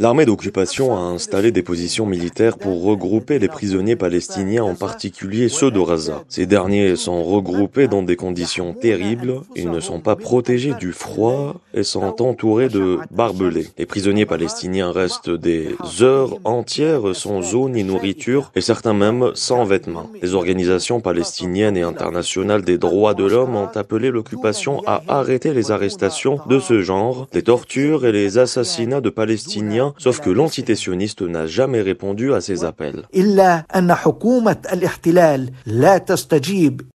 L'armée d'occupation a installé des positions militaires pour regrouper les prisonniers palestiniens, en particulier ceux de Gaza. Ces derniers sont regroupés dans des conditions terribles, ils ne sont pas protégés du froid et sont entourés de barbelés. Les prisonniers palestiniens restent des heures entières sans eau ni nourriture et certains même sans vêtements. Les organisations palestiniennes et internationales des droits de l'homme ont appelé l'occupation a arrêté les arrestations de ce genre, les tortures et les assassinats de Palestiniens, sauf que l'entité n'a jamais répondu à ces appels.